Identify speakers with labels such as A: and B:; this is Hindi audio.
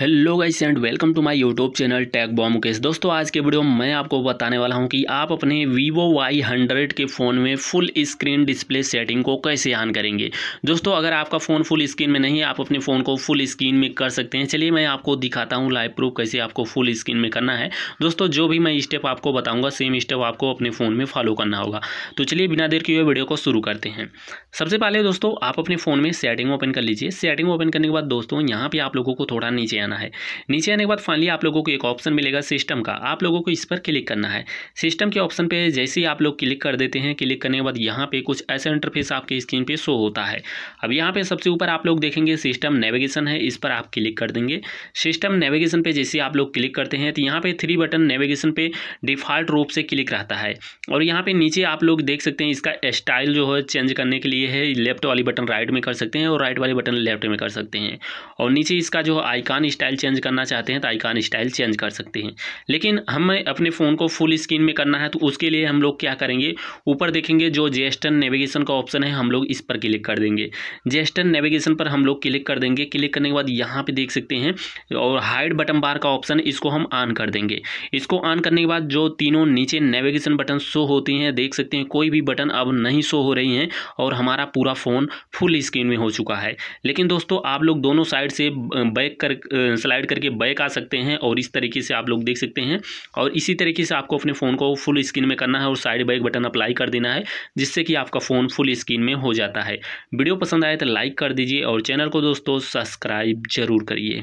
A: hello guys and welcome to my YouTube channel टैग बॉम मुकेश दोस्तों आज के वीडियो में मैं आपको बताने वाला हूं कि आप अपने वीवो वाई हंड्रेड के फ़ोन में फुल स्क्रीन डिस्प्ले सेटिंग को कैसे ऑन करेंगे दोस्तों अगर आपका फ़ोन फुल स्क्रीन में नहीं है आप अपने फ़ोन को फुल स्क्रीन में कर सकते हैं चलिए मैं आपको दिखाता हूँ लाइव प्रूफ कैसे आपको फुल स्क्रीन में करना है दोस्तों जो भी मैं स्टेप आपको बताऊँगा सेम स्टेप आपको अपने फ़ोन में फॉलो करना होगा तो चलिए बिना देर के हुए वीडियो को शुरू करते हैं सबसे पहले दोस्तों आप अपने फ़ोन में सेटिंग ओपन कर लीजिए सेटिंग ओपन करने के बाद दोस्तों यहाँ पर आप लोगों को थोड़ा नीचे आना जाना है नीचे आने के बाद फाइनली आप लोगों को एक ऑप्शन मिलेगा सिस्टम का आप लोगों को इस पर क्लिक करना है सिस्टम के ऑप्शन पे जैसे ही आप लोग क्लिक कर देते हैं क्लिक करने के बाद यहाँ पे कुछ ऐसा इंटरफेस आपके स्क्रीन पे शो होता है अब यहाँ पे सबसे ऊपर आप लोग देखेंगे सिस्टम नेविगेशन है इस पर आप क्लिक कर देंगे सिस्टम नेविगेशन पर जैसे आप लोग क्लिक करते हैं तो यहाँ पर थ्री बटन नेविगेशन पर डिफ़ॉल्ट रूप से क्लिक रहता है और यहाँ पर नीचे आप लोग देख सकते हैं इसका स्टाइल जो है चेंज करने के लिए है लेफ्ट वाली बटन राइट में कर सकते हैं और राइट वाली बटन लेफ्ट में कर सकते हैं और नीचे इसका जो आइकान स्टाइल चेंज करना चाहते हैं तो आइकान स्टाइल चेंज कर सकते हैं लेकिन हमें अपने फ़ोन को फुल स्क्रीन में करना है तो उसके लिए हम लोग क्या करेंगे ऊपर देखेंगे जो जेस्टन नेविगेशन का ऑप्शन है हम लोग इस पर क्लिक कर देंगे जेस्टन नेविगेशन पर हम लोग क्लिक कर देंगे क्लिक करने के बाद यहाँ पर देख सकते हैं और हाइड बटन बार का ऑप्शन इसको हम ऑन कर देंगे इसको ऑन करने के बाद जो तीनों नीचे नेविगेशन बटन शो होती हैं देख सकते हैं कोई भी बटन अब नहीं शो हो रही हैं और हमारा पूरा फ़ोन फुल स्क्रीन में हो चुका है लेकिन दोस्तों आप लोग दोनों साइड से बैक कर स्लाइड करके बैक आ सकते हैं और इस तरीके से आप लोग देख सकते हैं और इसी तरीके से आपको अपने फ़ोन को फुल स्क्रीन में करना है और साइड बैक बटन अप्लाई कर देना है जिससे कि आपका फ़ोन फुल स्क्रीन में हो जाता है वीडियो पसंद आए तो लाइक कर दीजिए और चैनल को दोस्तों सब्सक्राइब ज़रूर करिए